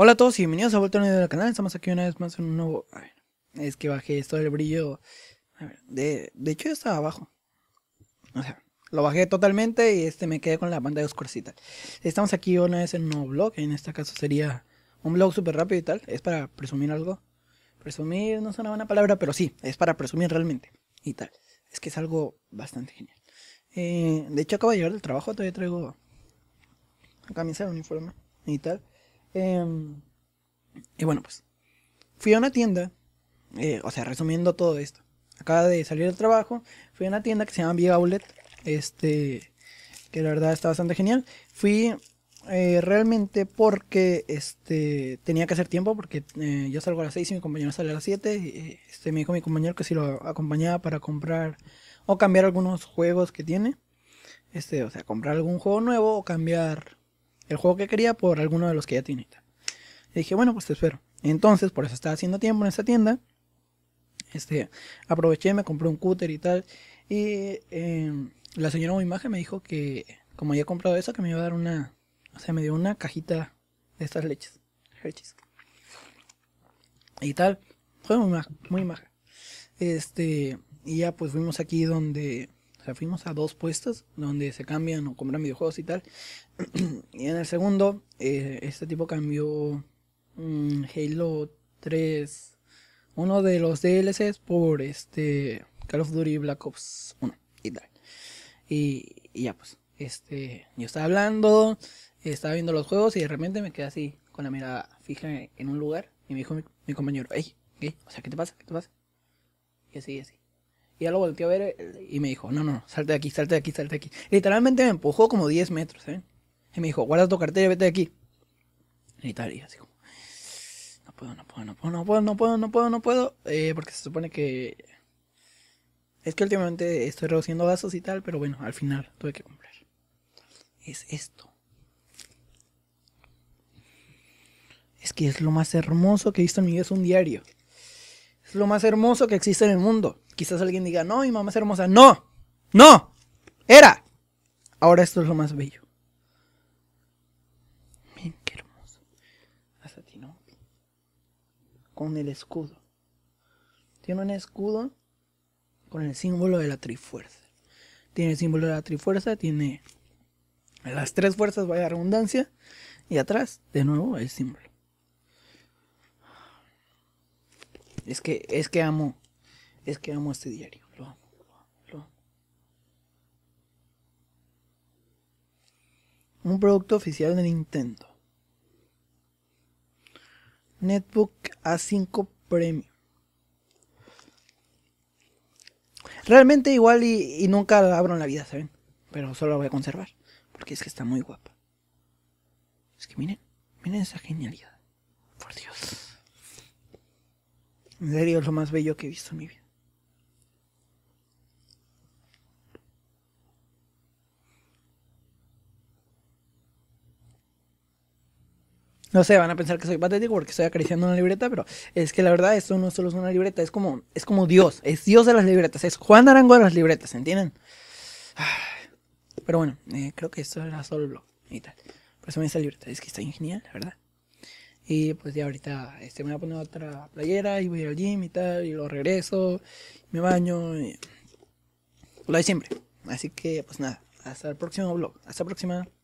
Hola a todos y bienvenidos a video del canal. Estamos aquí una vez más en un nuevo. A ver, es que bajé esto del brillo. A ver, de, de hecho, ya estaba abajo. O sea, lo bajé totalmente y este me quedé con la banda pantalla oscurcita. Estamos aquí una vez en un nuevo blog. En este caso sería un blog súper rápido y tal. Es para presumir algo. Presumir no es una buena palabra, pero sí, es para presumir realmente y tal. Es que es algo bastante genial. Eh, de hecho, acabo de llegar del trabajo. Todavía traigo camisa, uniforme y tal. Em, y bueno, pues fui a una tienda, eh, o sea, resumiendo todo esto. Acaba de salir del trabajo, fui a una tienda que se llama Big Outlet, este, que la verdad está bastante genial. Fui eh, realmente porque este, tenía que hacer tiempo, porque eh, yo salgo a las 6 y mi compañero sale a las 7. Este, me dijo mi compañero que si lo acompañaba para comprar o cambiar algunos juegos que tiene. Este, o sea, comprar algún juego nuevo o cambiar el juego que quería por alguno de los que ya tiene. Y dije, bueno, pues te espero. Entonces, por eso estaba haciendo tiempo en esta tienda. Este, aproveché, me compré un cúter y tal. Y em, la señora muy maja me dijo que, como he comprado eso, que me iba a dar una. O sea, me dio una cajita de estas leches. Leches. Y tal. Fue muy maja, muy maja. Este, y ya pues fuimos aquí donde fuimos a dos puestos donde se cambian o compran videojuegos y tal. y en el segundo, eh, este tipo cambió mm, Halo 3, uno de los DLCs, por este Call of Duty Black Ops 1 y tal. Y, ya pues, este, yo estaba hablando, estaba viendo los juegos y de repente me quedé así con la mirada fija en un lugar y me dijo mi, compañero, hey, O sea, ¿qué te pasa? ¿Qué te pasa? Y así, y así. Y ya lo volteó a ver eh, y me dijo, no, no, salte de aquí, salte de aquí, salte de aquí. Literalmente me empujó como 10 metros, ¿eh? Y me dijo, guarda tu cartera y vete de aquí. Y tal, y así como, no puedo, no puedo, no puedo, no puedo, no puedo, no puedo, no puedo. Eh, porque se supone que... Es que últimamente estoy reduciendo gastos y tal, pero bueno, al final tuve que comprar. Es esto. Es que es lo más hermoso que he visto en mi vida, es un diario. Es lo más hermoso que existe en el mundo. Quizás alguien diga, no, mi mamá es hermosa. No, no, era. Ahora esto es lo más bello. Miren qué hermoso. Hasta ti, ¿no? Con el escudo. Tiene un escudo con el símbolo de la trifuerza. Tiene el símbolo de la trifuerza, tiene las tres fuerzas, vaya redundancia. Y atrás, de nuevo, el símbolo. Es que, es que amo, es que amo este diario. Lo amo, lo amo, Un producto oficial de Nintendo. Netbook A5 Premium. Realmente igual y, nunca la abro en la vida, ¿saben? Pero solo la voy a conservar. Porque es que está muy guapa. Es que miren, miren esa genialidad. En serio, lo más bello que he visto en mi vida. No sé, van a pensar que soy patético porque estoy acariciando una libreta, pero es que la verdad esto no solo es una libreta, es como, es como Dios, es Dios de las libretas, es Juan Arango de las libretas, ¿entienden? Pero bueno, eh, creo que esto era solo el blog y tal. Por eso me la libreta, es que está genial, la verdad. Y pues ya ahorita este, me voy a poner otra playera y voy al gym y tal, y lo regreso, me baño, y... lo de siempre. Así que pues nada, hasta el próximo vlog, hasta la próxima.